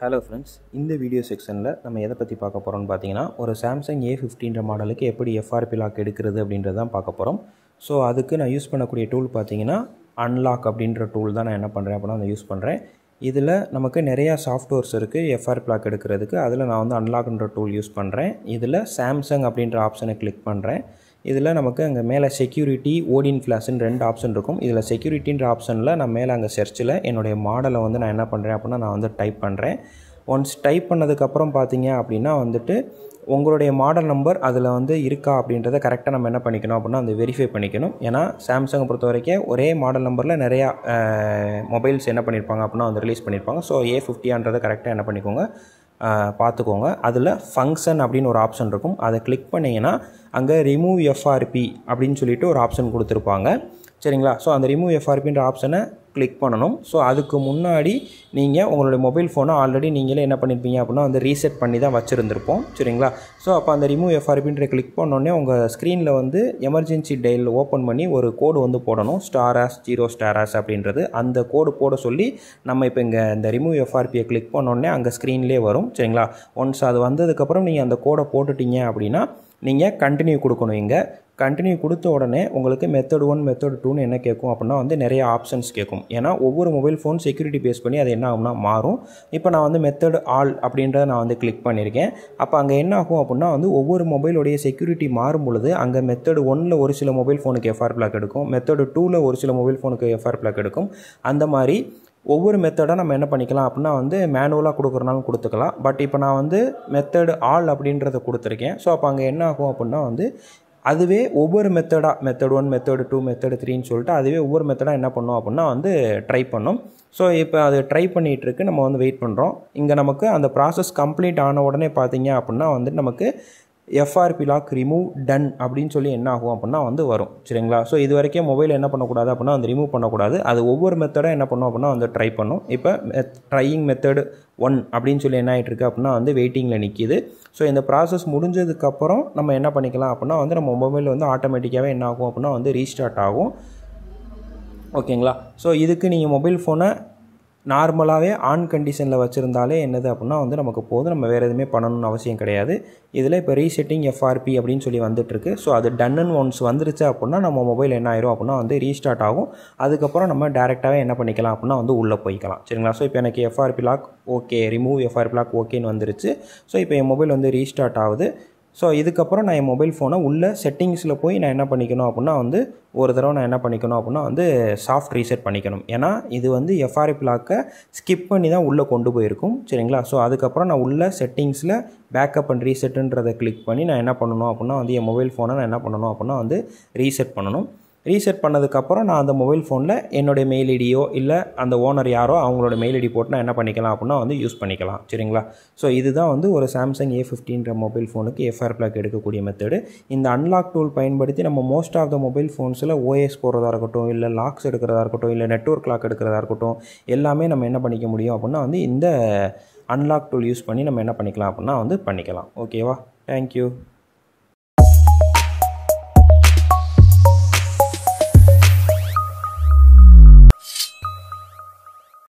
hello friends இந்த video செக்ஷனில் நம்ம எதை பற்றி பார்க்க போகிறோம்னு பார்த்தீங்கன்னா ஒரு சாம்சங் ஏ ஃபிஃப்டின்ற மாடலுக்கு எப்படி எஃப்ஆர்பி லாக் எடுக்கிறது அப்படின்றது தான் பார்க்க போகிறோம் ஸோ அதுக்கு நான் யூஸ் பண்ணக்கூடிய டூல் பார்த்தீங்கன்னா அன்லாக் அப்படின்ற டூல் தான் நான் என்ன பண்ணுறேன் அப்படின்னா நான் யூஸ் பண்ணுறேன் இதில் நமக்கு நிறையா சாஃப்ட்வேர்ஸ் இருக்குது எஃப்ஆர்பி லாக் எடுக்கிறதுக்கு அதில் நான் வந்து அன்லாக்ன்ற டூல் யூஸ் பண்ணுறேன் இதில் சாம்சங் அப்படின்ற ஆப்ஷனை கிளிக் பண்ணுறேன் இதில் நமக்கு அங்கே மேலே செக்யூரிட்டி ஓடின் ஃப்ளாஷ்னு ரெண்டு ஆப்ஷன் இருக்கும் இதில் செக்யூரிட்டின்ற ஆப்ஷனில் நான் மேலே அங்கே சர்ச்சில் என்னுடைய மாடலை வந்து நான் என்ன பண்ணுறேன் அப்படின்னா நான் வந்து டைப் பண்ணுறேன் ஒன்ஸ் டைப் பண்ணதுக்கப்புறம் பார்த்தீங்க அப்படின்னா வந்துட்டு உங்களுடைய மாடல் நம்பர் அதில் வந்து இருக்கா அப்படின்றத கரெக்டாக நம்ம என்ன பண்ணிக்கணும் அப்படின்னா அந்த வெரிஃபை பண்ணிக்கணும் ஏன்னா சாம்சங் பொறுத்த வரைக்கும் ஒரே மாடல் நம்பரில் நிறையா மொபைல்ஸ் என்ன பண்ணியிருப்பாங்க அப்படின்னா வந்து ரிலீஸ் பண்ணியிருப்பாங்க ஸோ ஏ ஃபிஃப்டியான்றதை கரெக்டாக என்ன பண்ணிக்கோங்க பார்த்துக்கோங்க அதில் ஃபங்க்ஷன் அப்படின்னு ஒரு ஆப்ஷன் இருக்கும் அதை கிளிக் பண்ணிங்கன்னா அங்கே ரிமூவ் எஃப்ஆர்பி அப்படின்னு சொல்லிட்டு ஒரு ஆப்ஷன் கொடுத்துருப்பாங்க சரிங்களா ஸோ அந்த ரிமூவ் எஃப்ஆர்பின்ற ஆப்ஷனை கிளிக் பண்ணணும் ஸோ அதுக்கு முன்னாடி நீங்கள் உங்களுடைய மொபைல் ஃபோனை ஆல்ரெடி நீங்களே என்ன பண்ணியிருப்பீங்க அப்படின்னா வந்து ரீசெட் பண்ணி தான் வச்சுருந்துருப்போம் சரிங்களா ஸோ அப்போ அந்த ரிமூவ் எஃப்ஆர்பின்ற கிளிக் பண்ணோடனே உங்கள் ஸ்க்ரீனில் வந்து எமர்ஜென்சி டெயில் ஓப்பன் பண்ணி ஒரு கோடு வந்து போடணும் ஆஸ் ஜீரோ ஆஸ் அப்படின்றது அந்த கோடு போட சொல்லி நம்ம இப்போ இங்கே இந்த ரிமூவ் எஃப்ஆர்பியை கிளிக் பண்ணோடனே அங்கே ஸ்க்ரீன்லேயே வரும் சரிங்களா ஒன்ஸ் அது வந்ததுக்கப்புறம் நீங்கள் அந்த கோடை போட்டுட்டீங்க அப்படின்னா நீங்கள் கண்டினியூ கொடுக்கணும் இங்கே கண்டினியூ கொடுத்த உடனே உங்களுக்கு மெத்தட் ஒன் மெத்தட் டூன்னு என்ன கேட்கும் அப்படின்னா வந்து நிறைய ஆப்ஷன்ஸ் கேட்கும் ஏன்னா ஒவ்வொரு மொபைல் ஃபோன் செக்யூரிட்டி பேஸ் பண்ணி அது என்ன ஆகும்னா மாறும் இப்போ நான் வந்து மெத்தட் ஆல் அப்படின்றத நான் வந்து கிளிக் பண்ணியிருக்கேன் அப்போ அங்கே என்ன ஆகும் அப்படின்னா வந்து ஒவ்வொரு மொபைலுடைய செக்யூரிட்டி மாறும் பொழுது அங்கே மெத்தட் ஒன்ல ஒரு சில மொபைல் ஃபோனுக்கு எஃப்ஆர் பிளாக் எடுக்கும் மெத்தட் டூவில் ஒரு சில மொபைல் ஃபோனுக்கு எஃப்ஆர் பிளாக் எடுக்கும் அந்த மாதிரி ஒவ்வொரு மெத்தடாக நம்ம என்ன பண்ணிக்கலாம் அப்படின்னா வந்து மேனுவலாக கொடுக்குறனாலும் கொடுத்துக்கலாம் பட் இப்போ நான் வந்து மெத்தடு ஆல் அப்படின்றத கொடுத்துருக்கேன் ஸோ அப்போ அங்கே என்ன ஆகும் அப்படின்னா வந்து அதுவே ஒவ்வொரு மெத்தடாக method one method two method த்ரீன்னு சொல்லிட்டு அதுவே ஒவ்வொரு மெத்தடாக என்ன பண்ணோம் அப்படின்னா வந்து ட்ரை பண்ணோம் ஸோ இப்போ அது ட்ரை பண்ணிகிட்ருக்கு நம்ம வந்து வெயிட் பண்ணுறோம் இங்கே நமக்கு அந்த ப்ராசஸ் கம்ப்ளீட் ஆன உடனே பார்த்தீங்க அப்படின்னா வந்துட்டு நமக்கு எஃப்ஆர்பி லாக் ரிமூவ் டன் அப்படின்னு சொல்லி என்ன ஆகும் அப்படின்னா வந்து வரும் சரிங்களா ஸோ இது வரைக்கும் மொபைல் என்ன பண்ணக்கூடாது அப்படின்னா வந்து ரிமூவ் பண்ணக்கூடாது அது ஒவ்வொரு மெத்தடாக என்ன பண்ணோம் அப்படின்னா வந்து ட்ரை பண்ணும் இப்போ ட்ரையிங் மெத்தடு ஒன் அப்படின்னு சொல்லி என்ன ஆகிட்டு இருக்கு அப்படின்னா வந்து வெயிட்டிங்கில் நிற்கிது ஸோ இந்த ப்ராசஸ் முடிஞ்சதுக்கப்புறம் நம்ம என்ன பண்ணிக்கலாம் அப்படின்னா வந்து நம்ம மொபைல் வந்து ஆட்டோமேட்டிக்காகவே என்ன ஆகும் அப்படின்னா வந்து ரீஸ்டார்ட் ஆகும் ஓகேங்களா ஸோ இதுக்கு நீங்கள் மொபைல் ஃபோனை நார்மலாகவே ஆன் கண்டிஷனில் வச்சுருந்தாலே என்னது அப்படின்னா வந்து நமக்கு போதும் நம்ம வேறு எதுவுமே பண்ணணும்னு அவசியம் கிடையாது இதில் இப்போ ரீசெட்டிங் எஃப்ஆர்பி அப்படின்னு சொல்லி வந்துட்டுருக்கு ஸோ அது டன்னு ஒன்ஸ் வந்துருச்சு அப்படின்னா நம்ம மொபைல் என்ன ஆயிரும் அப்படின்னா வந்து ரீஸ்டார்ட் ஆகும் அதுக்கப்புறம் நம்ம டேரெக்டாகவே என்ன பண்ணிக்கலாம் அப்படின்னா வந்து உள்ளே போய்க்கலாம் சரிங்களா ஸோ இப்போ எனக்கு FRP lock okay remove FRP lock ஓகேன்னு வந்துருச்சு ஸோ இப்போ என் மொபைல் வந்து ரீஸ்டார்ட் ஆகுது ஸோ இதுக்கப்புறம் நான் என் மொபைல் ஃபோனை உள்ள செட்டிங்ஸில் போய் நான் என்ன பண்ணிக்கணும் அப்படின்னா வந்து ஒரு தடவை நான் என்ன பண்ணிக்கணும் அப்படின்னா வந்து சாஃப்ட் ரீசெட் பண்ணிக்கணும் ஏன்னா இது வந்து எஃப்ஆர்ஐ பிளாக்கை ஸ்கிப் பண்ணி தான் உள்ளே கொண்டு போயிருக்கும் சரிங்களா ஸோ அதுக்கப்புறம் நான் உள்ள செட்டிங்ஸில் பேக்கப் அண்ட் ரீசெட்டுன்றதை கிளிக் பண்ணி நான் என்ன பண்ணணும் அப்படின்னா வந்து என் மொபைல் ஃபோனை நான் என்ன பண்ணணும் அப்படின்னா வந்து ரீசெட் பண்ணணும் ரீசெட் பண்ணதுக்கப்புறம் நான் அந்த மொபைல் ஃபோனில் என்னுடைய மெயில் ஐடியோ இல்லை அந்த ஓனர் யாரோ அவங்களோட மெயில் ஐடி போட்டு நான் என்ன பண்ணிக்கலாம் அப்படின்னா வந்து யூஸ் பண்ணிக்கலாம் சரிங்களா ஸோ இதுதான் வந்து ஒரு சாம்சங் ஏ ஃபிஃப்டின்ற மொபைல் ஃபோனுக்கு எஃப்ஆர் பிளாக் எடுக்கக்கூடிய மெத்தடு இந்த அன்லாக் டூல் பயன்படுத்தி நம்ம மோஸ்ட் ஆஃப் த மொபைல் ஃபோன்ஸில் ஓஎஸ் போடுறதா இருக்கட்டும் இல்லை லாக்ஸ் எடுக்கிறதா இருக்கட்டும் இல்லை நெட்ஒர்க் லாக் எடுக்கிறதா இருக்கட்டும் எல்லாமே நம்ம என்ன பண்ணிக்க முடியும் அப்படின்னா வந்து இந்த அன்லாக் டூல் யூஸ் பண்ணி நம்ம என்ன பண்ணிக்கலாம் அப்படின்னா வந்து பண்ணிக்கலாம் ஓகேவா தேங்க்யூ